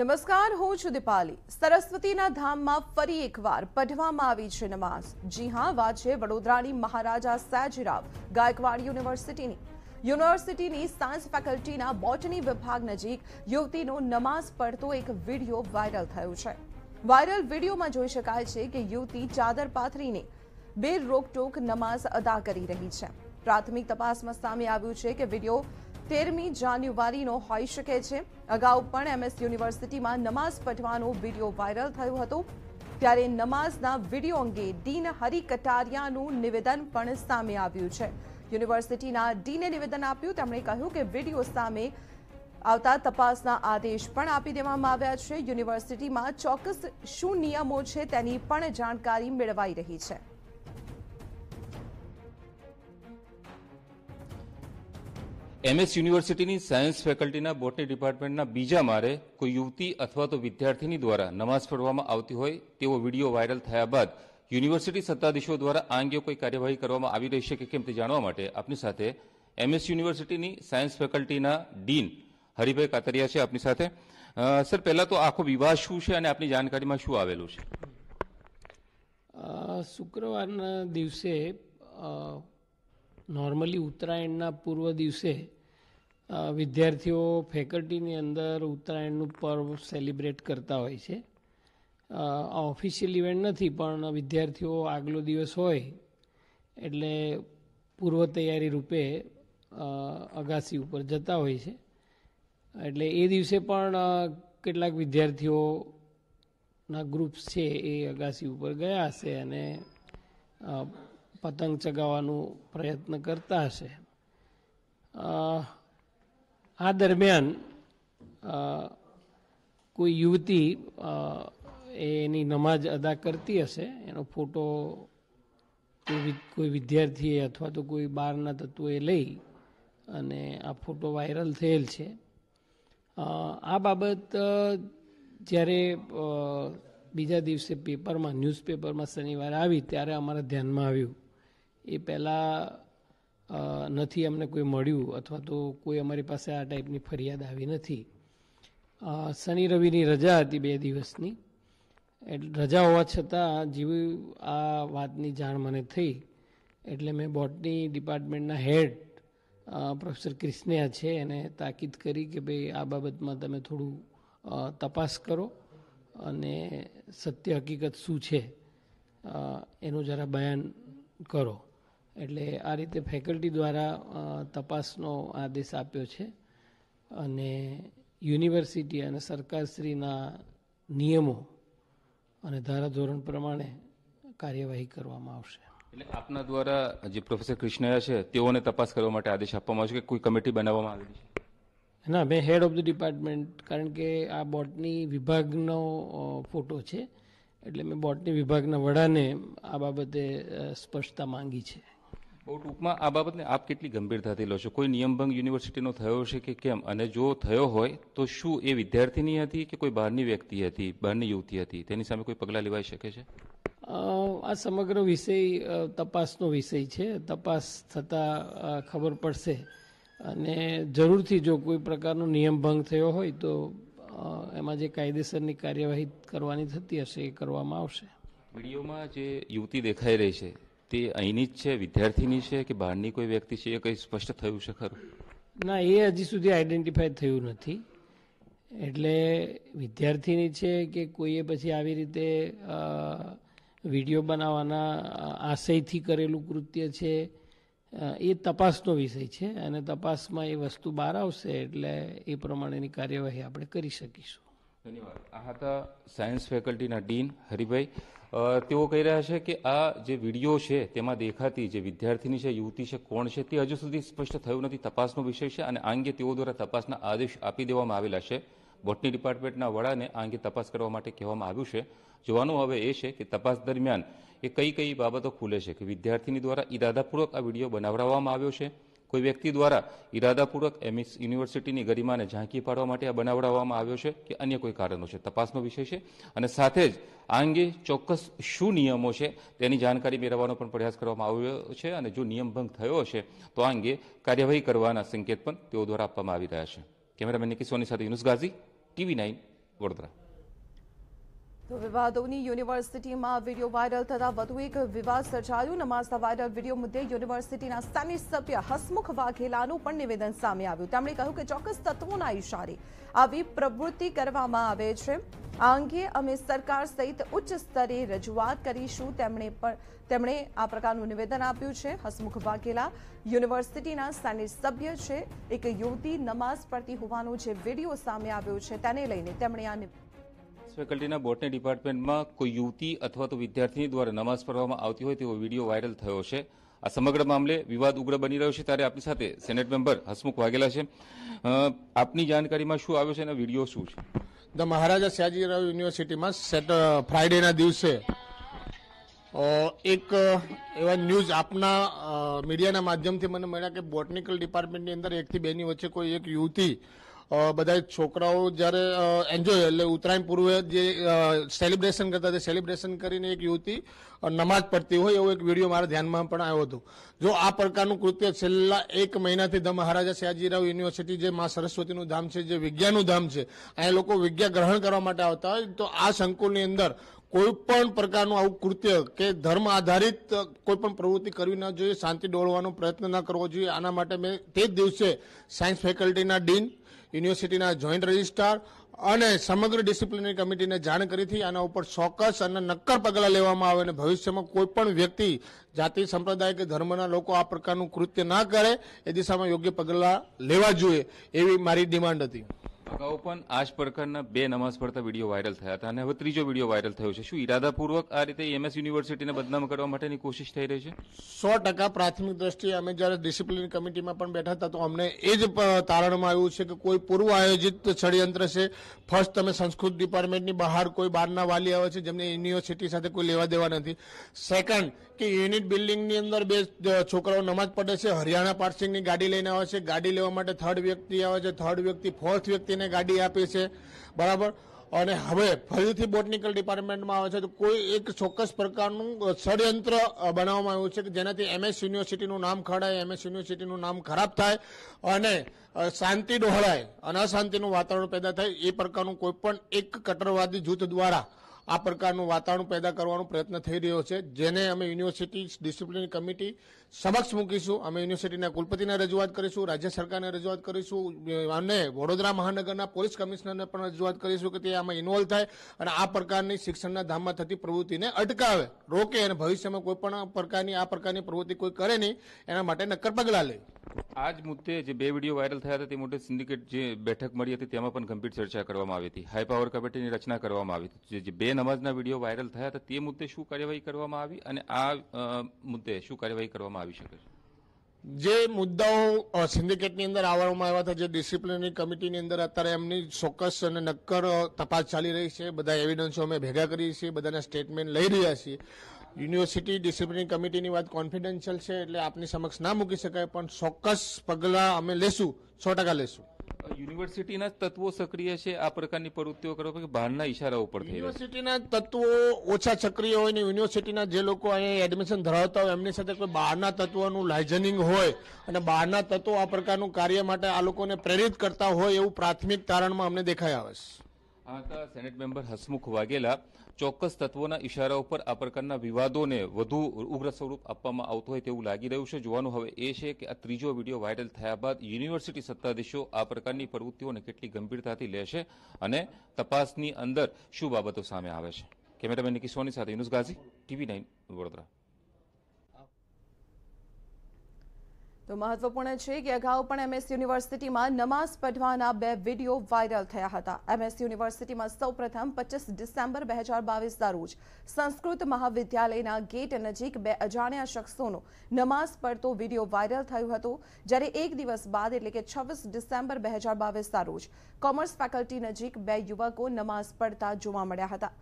નમસ્કાર હું છું દીપાલી સરસ્વતીના ધામમાં ફરી એકવાર પઢવામાં આવી છે નમાઝ જી હા વાત છે વડોદરાની મહારાજા સયાજીરાવ ગાયકવાડ યુનિવર્સિટીની યુનિવર્સિટીની સાયન્સ ફેકલ્ટીના બોટની વિભાગ નજીક યુવતીનો નમાઝ પડતો એક વિડીયો વાયરલ થયો છે વાયરલ વિડીયોમાં જોઈ શકાય છે કે યુવતી ચાદર પાથરીને બે રોકટોક નમાઝ અદા કરી રહી છે પ્રાથમિક તપાસમાં સામે આવ્યું છે કે વિડીયો તેરમી જાન્યુઆરીનો હોઈ શકે છે અગાઉ પણ એમએસ યુનિવર્સિટીમાં નમાઝ પઢવાનો વિડીયો વાયરલ થયો હતો ત્યારે નમાઝના વિડીયો અંગે ડીન હરિ કટારિયાનું નિવેદન પણ સામે આવ્યું છે યુનિવર્સિટીના ડીને નિવેદન આપ્યું તેમણે કહ્યું કે વિડીયો સામે આવતા તપાસના આદેશ પણ આપી દેવામાં આવ્યા છે યુનિવર્સિટીમાં ચોક્કસ શું નિયમો છે તેની પણ જાણકારી મેળવાઈ રહી છે એમએસ યુનિવર્સિટીની સાયન્સ ફેકલ્ટીના બોટની ડિપાર્ટમેન્ટના બીજા મારે કોઈ યુવતી અથવા તો વિદ્યાર્થીની દ્વારા નમાઝ પઢવામાં આવતી હોય તેવો વિડીયો વાયરલ થયા બાદ યુનિવર્સિટી સત્તાધીશો દ્વારા આ અંગે કોઈ કાર્યવાહી કરવામાં આવી રહી છે કે કેમ તે જાણવા માટે આપની સાથે એમએસ યુનિવર્સિટીની સાયન્સ ફેકલ્ટીના ડીન હરિભાઈ કાતરિયા છે આપની સાથે સર પહેલાં તો આખો વિવાદ શું છે અને આપની જાણકારીમાં શું આવેલું છે શુક્રવારના દિવસે નોર્મલી ઉત્તરાયણના પૂર્વ દિવસે વિદ્યાર્થીઓ ફેકલ્ટીની અંદર ઉત્તરાયણનું પર્વ સેલિબ્રેટ કરતા હોય છે આ ઓફિશિયલ ઇવેન્ટ નથી પણ વિદ્યાર્થીઓ આગલો દિવસ હોય એટલે પૂર્વ તૈયારી રૂપે અગાસી ઉપર જતા હોય છે એટલે એ દિવસે પણ કેટલાક વિદ્યાર્થીઓના ગ્રુપ્સ છે એ અગાસી ઉપર ગયા હશે અને પતંગ ચગાવવાનું પ્રયત્ન કરતા હશે આ દરમિયાન કોઈ યુવતી એની નમાજ અદા કરતી હશે એનો ફોટો કોઈ વિદ્યાર્થીએ અથવા તો કોઈ બહારના તત્વોએ લઈ અને આ ફોટો વાયરલ થયેલ છે આ બાબત જ્યારે બીજા દિવસે પેપરમાં ન્યૂઝપેપરમાં શનિવારે આવી ત્યારે અમારા ધ્યાનમાં આવ્યું એ પહેલાં નથી અમને કોઈ મળ્યું અથવા તો કોઈ અમારી પાસે આ ટાઈપની ફરિયાદ આવી નથી શનિ રવિની રજા હતી બે દિવસની એટલે રજા હોવા છતાં જેવી આ વાતની જાણ મને થઈ એટલે મેં બોટની ડિપાર્ટમેન્ટના હેડ પ્રોફેસર ક્રિષ્ણિયા છે એને તાકીદ કરી કે ભાઈ આ બાબતમાં તમે થોડું તપાસ કરો અને સત્ય હકીકત શું છે એનું જરા બયાન કરો એટલે આ રીતે ફેકલ્ટી દ્વારા તપાસનો આદેશ આપ્યો છે અને યુનિવર્સિટી અને સરકારશ્રીના નિયમો અને ધારાધોરણ પ્રમાણે કાર્યવાહી કરવામાં આવશે એટલે આપના દ્વારા જે પ્રોફેસર કૃષ્ણયા છે તેઓને તપાસ કરવા માટે આદેશ આપવામાં આવશે કે કોઈ કમિટી બનાવવામાં આવી છે ના મેં હેડ ઓફ ધ ડિપાર્ટમેન્ટ કારણ કે આ બોટની વિભાગનો ફોટો છે એટલે મેં બોટની વિભાગના વડાને આ બાબતે સ્પષ્ટતા માંગી છે બહુ ટૂંકમાં આ બાબતને આપ કેટલી ગંભીરતાથી લો છો કોઈ નિયમભંગ યુનિવર્સિટીનો થયો છે કે કેમ અને જો થયો હોય તો શું એ વિદ્યાર્થીની હતી કે કોઈ બહારની વ્યક્તિ હતી બહારની યુવતી હતી તેની સામે કોઈ પગલાં લેવાઈ શકે છે આ સમગ્ર વિષય તપાસનો વિષય છે તપાસ થતાં ખબર પડશે અને જરૂરથી જો કોઈ પ્રકારનો નિયમભંગ થયો હોય તો એમાં જે કાયદેસરની કાર્યવાહી કરવાની થતી હશે એ કરવામાં આવશે વિડીયોમાં જે યુવતી દેખાઈ રહી છે તે અહીંની જ છે વિદ્યાર્થીની છે કે બહારની કોઈ વ્યક્તિ છે એ કંઈ સ્પષ્ટ થયું છે ખરું ના એ હજી સુધી આઈડેન્ટિફાય થયું નથી એટલે વિદ્યાર્થીની છે કે કોઈએ પછી આવી રીતે વિડીયો બનાવવાના આશયથી કરેલું કૃત્ય છે એ તપાસનો વિષય છે અને તપાસમાં એ વસ્તુ બહાર આવશે એટલે એ પ્રમાણેની કાર્યવાહી આપણે કરી શકીશું ધન્યવાદ આ હતા સાયન્સ ફેકલ્ટીના ડીન હરિભાઈ તેઓ કહી રહ્યા છે કે આ જે વિડીયો છે તેમાં દેખાતી જે વિદ્યાર્થીની છે યુવતી છે કોણ છે તે હજુ સુધી સ્પષ્ટ થયું નથી તપાસનો વિષય છે અને આ અંગે તેઓ દ્વારા તપાસના આદેશ આપી દેવામાં આવેલા છે બોટની ડિપાર્ટમેન્ટના વડાને આ અંગે તપાસ કરવા માટે કહેવામાં આવ્યું છે જોવાનું હવે એ છે કે તપાસ દરમિયાન એ કઈ કઈ બાબતો ખુલે છે કે વિદ્યાર્થીની દ્વારા ઇરાદાપૂર્વક આ વિડીયો બનાવડાવવામાં આવ્યો છે કોઈ વ્યક્તિ દ્વારા ઇરાદાપૂર્વક એમએસ યુનિવર્સિટીની ગરિમાને ઝાંકી પાડવા માટે આ બનાવડાવવામાં આવ્યો છે કે અન્ય કોઈ કારણો છે તપાસનો વિષય છે અને સાથે જ આ અંગે ચોક્કસ શું નિયમો છે તેની જાણકારી મેળવવાનો પણ પ્રયાસ કરવામાં આવ્યો છે અને જો નિયમભંગ થયો હશે તો આ અંગે કાર્યવાહી કરવાના સંકેત પણ તેઓ દ્વારા આપવામાં આવી રહ્યા છે કેમેરામેન નિકી સોની સાથે યુનુસ ગાઝી ટીવી નાઇન વડોદરા તો વિવાદોની યુનિવર્સિટીમાં વિડીયો વાયરલ થતા વધુ એક વિવાદ સર્જાયો નમાઝના વાયરલ વિડીયો મુદ્દે યુનિવર્સિટીના સ્થાનિક સભ્ય હસમુખ વાઘેલાનું પણ નિવેદન સામે આવ્યું તેમણે કહ્યું કે ચોક્કસ તત્વોના ઇશારે આવી પ્રવૃત્તિ કરવામાં આવે છે આ અંગે અમે સરકાર સહિત ઉચ્ચ સ્તરે રજૂઆત કરીશું તેમણે પણ તેમણે આ પ્રકારનું નિવેદન આપ્યું છે હસમુખ વાઘેલા યુનિવર્સિટીના સ્થાનિક સભ્ય છે એક યુવતી નમાઝ પડતી હોવાનો જે વિડીયો સામે આવ્યો છે તેને લઈને તેમણે આ ફેકલ્ટીના બોટની ડિપાર્ટમેન્ટમાં કોઈ યુવતી અથવા તો વિદ્યાર્થીની દ્વારા નમાઝ પઢવામાં આવતી હોય તેવો વિડીયો વાયરલ થયો છે આ સમગ્ર મામલે વિવાદ ઉગ્ર બની રહ્યો છે ત્યારે આપની સાથે સેનેટ મેમ્બર હસમુખ વાઘેલા છે આપની જાણકારીમાં શું આવ્યો છે અને વિડીયો શું છે ધ મહારાજા સયાજીરાવ યુનિવર્સિટીમાં સેટ ફ્રાઇડેના દિવસે એક એવા ન્યૂઝ આપના મીડિયાના માધ્યમથી મને મળ્યા કે બોટનિકલ ડિપાર્ટમેન્ટની અંદર એકથી બેની વચ્ચે કોઈ એક યુવતી બધા છોકરાઓ જ્યારે એન્જોય એટલે ઉત્તરાયણ પૂર્વે જે સેલિબ્રેશન કરતા તે સેલિબ્રેશન કરીને એક યુવતી નમાજ પડતી હોય એવો એક વિડીયો મારા ધ્યાનમાં પણ આવ્યો હતો જો આ પ્રકારનું કૃત્ય છેલ્લા એક મહિનાથી ધ મહારાજા સયાજીરાવ યુનિવર્સિટી જે મા સરસ્વતીનું ધામ છે જે વિદ્યાનું ધામ છે અહીંયા લોકો વિદ્યા ગ્રહણ કરવા માટે આવતા હોય તો આ સંકુલની અંદર કોઈપણ પ્રકારનું આવું કૃત્ય કે ધર્મ આધારિત કોઈપણ પ્રવૃત્તિ કરવી ન જોઈએ શાંતિ ડોળવાનો પ્રયત્ન ન કરવો જોઈએ આના માટે મેં તે જ દિવસે સાયન્સ ફેકલ્ટીના ડીન યુનિવર્સિટીના જોઈન્ટ રજિસ્ટ્રાર અને સમગ્ર ડિસિપ્લિનરી કમિટીને જાણ કરી હતી આના ઉપર ચોક્કસ અને નક્કર પગલાં લેવામાં આવે અને ભવિષ્યમાં કોઈપણ વ્યક્તિ જાતિ સંપ્રદાય કે ધર્મના લોકો આ પ્રકારનું કૃત્ય ના કરે એ દિશામાં યોગ્ય પગલાં લેવા જોઈએ એવી મારી ડિમાન્ડ હતી અગાઉ પણ આ જ પ્રકારના બે નમાઝ પડતા વિડીયો વાયરલ થયા હતા અને હવે ત્રીજો વિડીયો વાયરલ થયો છે શું ઇરાદાપૂર્વક આ રીતે એમએસ યુનિવર્સિટીને બદનામ કરવા માટેની કોશિશ થઈ રહી છે સો ટકા પ્રાથમિક દ્રષ્ટિએ અમે જ્યારે ડિસિપ્લિન કમિટીમાં પણ બેઠા હતા તો અમને એ જ તારણમાં આવ્યું છે કે કોઈ પૂર્વ આયોજિત ષડયંત્ર છે ફર્સ્ટ તમે સંસ્કૃત ડિપાર્ટમેન્ટની બહાર કોઈ બહારના વાલી આવે છે જેમને યુનિવર્સિટી સાથે કોઈ લેવા દેવા નથી સેકન્ડ કે યુનિટ બિલ્ડિંગની અંદર બે છોકરાઓ નમાજ પડે છે હરિયાણા પાર્સિંગની ગાડી લઈને આવે છે ગાડી લેવા માટે થર્ડ વ્યક્તિ આવે છે થર્ડ વ્યક્તિ ફોર્થ વ્યક્તિ ને ગાડી આપે છે બરાબર અને હવે ફરીથી બોટનિકલ ડિપાર્ટમેન્ટમાં આવે છે તો કોઈ એક ચોકસ પ્રકારનું સરયંત્ર બનાવવામાં આવ્યું છે કે જેનાથી એમએસ યુનિવર્સિટીનું નામ ખરાય એમએસ યુનિવર્સિટીનું નામ ખરાબ થાય અને શાંતિ દોહરાય અને અશાંતિનું વાતાવરણ પેદા થાય એ પ્રકારનું કોઈ પણ એક કટ્ટરવાદી જૂથ દ્વારા આ પ્રકારનું વાતાવરણ પેદા કરવાનો પ્રયત્ન થઈ રહ્યો છે જેને અમે યુનિવર્સિટી ડિસિપ્લિન કમિટી સમક્ષ મૂકીશું અમે યુનિવર્સિટીના કુલપતિને રજૂઆત કરીશું રાજ્ય સરકારને રજૂઆત કરીશું અને વડોદરા મહાનગરના પોલીસ કમિશનરને પણ રજૂઆત કરીશું કે તે આમાં ઇન્વોલ્વ થાય અને આ પ્રકારની શિક્ષણના ધામમાં થતી પ્રવૃત્તિને અટકાવે રોકે અને ભવિષ્યમાં કોઈ પણ પ્રકારની આ પ્રકારની પ્રવૃત્તિ કોઈ કરે નહીં એના માટે નક્કર પગલાં લે આ જ મુદ્દે જે બે વિડીયો વાયરલ થયા હતા તે મુદ્દે સિન્ડિકેટ જે બેઠક મળી હતી તેમાં પણ ગંભીર ચર્ચા કરવામાં આવી હતી હાઈ પાવર કમિટીની રચના કરવામાં આવી હતી જે બે નમાજના વિડીયો વાયરલ થયા હતા તે મુદ્દે શું કાર્યવાહી કરવામાં આવી અને આ મુદ્દે શું કાર્યવાહી કરવામાં આવી શકે છે જે મુદ્દાઓ સિન્ડિકેટની અંદર આવવામાં આવ્યા હતા જે ડિસિપ્લિનરી કમિટીની અંદર અત્યારે એમની ચોક્કસ અને નક્કર તપાસ ચાલી રહી છે બધા એવિડન્સો અમે ભેગા કરીએ છીએ બધાના સ્ટેટમેન્ટ લઈ રહ્યા છીએ યુનિવર્સિટી ડિસિપ્લિન કમિટીની વાત કોન્ફિડેન્શિયલ છે એટલે આપની સમક્ષ ના મૂકી શકાય પણ ચોક્કસ પગલાં અમે લેશું સો ટકા લેશું યુનિવર્સિટીના તત્વો સક્રિય છે આ પ્રકારની પ્રવૃત્તિઓ કરો કે બહારના ઇશારા ઉપર યુનિવર્સિટીના તત્વો ઓછા સક્રિય હોય ને યુનિવર્સિટીના જે લોકો અહીંયા એડમિશન ધરાવતા હોય એમની સાથે કોઈ બહારના તત્વોનું લાઇઝનિંગ હોય અને બહારના તત્વો આ પ્રકારનું કાર્ય માટે આ લોકોને પ્રેરિત કરતા હોય એવું પ્રાથમિક તારણમાં અમને દેખાઈ આવે છે આ હતા સેનેટ મેમ્બર હસમુખ વાઘેલા ચોક્કસ તત્વોના ઇશારા ઉપર આ પ્રકારના વિવાદોને વધુ ઉગ્ર સ્વરૂપ આપવામાં આવતું હોય તેવું લાગી રહ્યું છે જોવાનું હવે એ છે કે આ ત્રીજો વિડીયો વાયરલ થયા બાદ યુનિવર્સિટી સત્તાધીશો આ પ્રકારની પ્રવૃત્તિઓને કેટલી ગંભીરતાથી લેશે અને તપાસની અંદર શું બાબતો સામે આવે છે કેમેરામેન કિશોરની સાથે યુનુસ ગાઝી ટીવી નાઇન વડોદરા તો મહત્વપૂર્ણ છે કે અગાઉ પણ એમએસ યુનિવર્સિટીમાં નમાઝ પઢવાના બે વિડીયો વાયરલ થયા હતા એમએસ યુનિવર્સિટીમાં સૌપ્રથમ પચીસ ડિસેમ્બર બે હજાર બાવીસના રોજ સંસ્કૃત મહાવિદ્યાલયના ગેટ નજીક બે અજાણ્યા શખ્સોનો નમાઝ પડતો વિડીયો વાયરલ થયો હતો જ્યારે એક દિવસ બાદ એટલે કે છવ્વીસ ડિસેમ્બર બે હજાર બાવીસના રોજ કોમર્સ ફેકલ્ટી નજીક બે યુવકો નમાઝ પડતા જોવા મળ્યા હતા